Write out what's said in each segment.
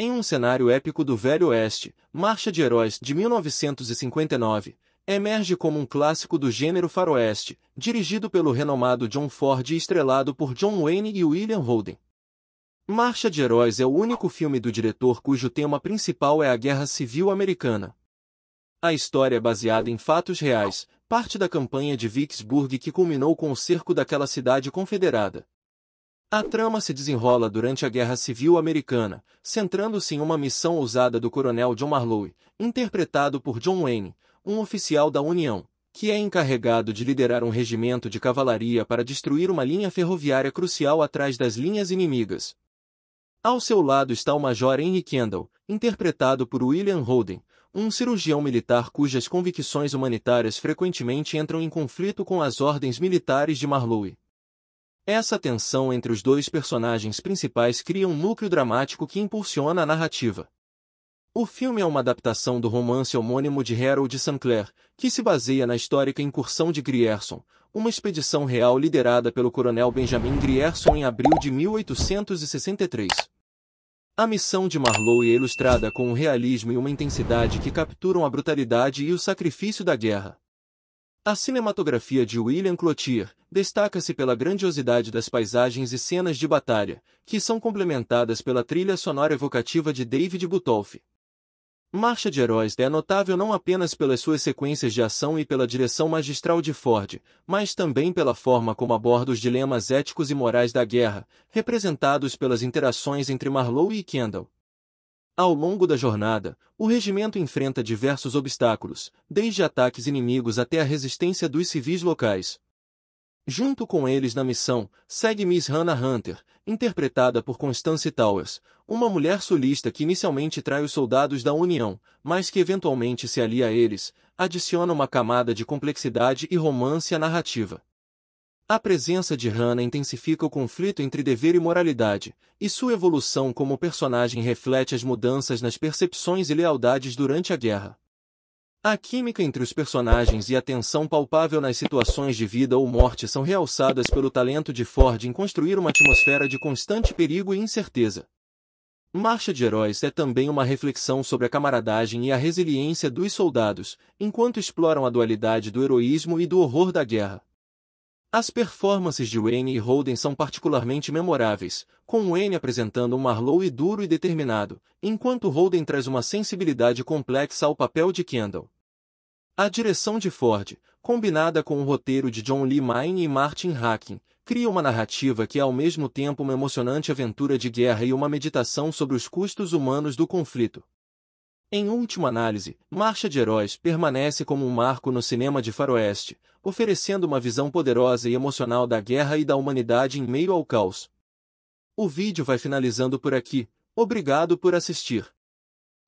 Em um cenário épico do Velho Oeste, Marcha de Heróis de 1959 emerge como um clássico do gênero faroeste, dirigido pelo renomado John Ford e estrelado por John Wayne e William Holden. Marcha de Heróis é o único filme do diretor cujo tema principal é a Guerra Civil Americana. A história é baseada em fatos reais, parte da campanha de Vicksburg que culminou com o cerco daquela cidade confederada, a trama se desenrola durante a Guerra Civil Americana, centrando-se em uma missão ousada do coronel John Marlowe, interpretado por John Wayne, um oficial da União, que é encarregado de liderar um regimento de cavalaria para destruir uma linha ferroviária crucial atrás das linhas inimigas. Ao seu lado está o Major Henry Kendall, interpretado por William Holden, um cirurgião militar cujas convicções humanitárias frequentemente entram em conflito com as ordens militares de Marlowe. Essa tensão entre os dois personagens principais cria um núcleo dramático que impulsiona a narrativa. O filme é uma adaptação do romance homônimo de Harold Sinclair, que se baseia na histórica incursão de Grierson, uma expedição real liderada pelo coronel Benjamin Grierson em abril de 1863. A missão de Marlowe é ilustrada com um realismo e uma intensidade que capturam a brutalidade e o sacrifício da guerra. A cinematografia de William Cloutier destaca-se pela grandiosidade das paisagens e cenas de batalha, que são complementadas pela trilha sonora evocativa de David Butolph. Marcha de Heróis é notável não apenas pelas suas sequências de ação e pela direção magistral de Ford, mas também pela forma como aborda os dilemas éticos e morais da guerra, representados pelas interações entre Marlowe e Kendall. Ao longo da jornada, o regimento enfrenta diversos obstáculos, desde ataques inimigos até a resistência dos civis locais. Junto com eles na missão, segue Miss Hannah Hunter, interpretada por Constance Towers, uma mulher solista que inicialmente trai os soldados da União, mas que eventualmente se alia a eles, adiciona uma camada de complexidade e romance à narrativa. A presença de Hannah intensifica o conflito entre dever e moralidade, e sua evolução como personagem reflete as mudanças nas percepções e lealdades durante a guerra. A química entre os personagens e a tensão palpável nas situações de vida ou morte são realçadas pelo talento de Ford em construir uma atmosfera de constante perigo e incerteza. Marcha de Heróis é também uma reflexão sobre a camaradagem e a resiliência dos soldados, enquanto exploram a dualidade do heroísmo e do horror da guerra. As performances de Wayne e Holden são particularmente memoráveis, com Wayne apresentando um Marlowe duro e determinado, enquanto Holden traz uma sensibilidade complexa ao papel de Kendall. A direção de Ford, combinada com o roteiro de John Lee Mine e Martin Hacking, cria uma narrativa que é ao mesmo tempo uma emocionante aventura de guerra e uma meditação sobre os custos humanos do conflito. Em última análise, Marcha de Heróis permanece como um marco no cinema de faroeste, oferecendo uma visão poderosa e emocional da guerra e da humanidade em meio ao caos. O vídeo vai finalizando por aqui. Obrigado por assistir.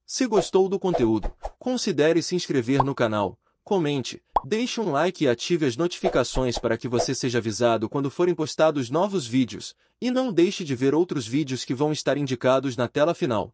Se gostou do conteúdo, considere se inscrever no canal, comente, deixe um like e ative as notificações para que você seja avisado quando forem postados novos vídeos, e não deixe de ver outros vídeos que vão estar indicados na tela final.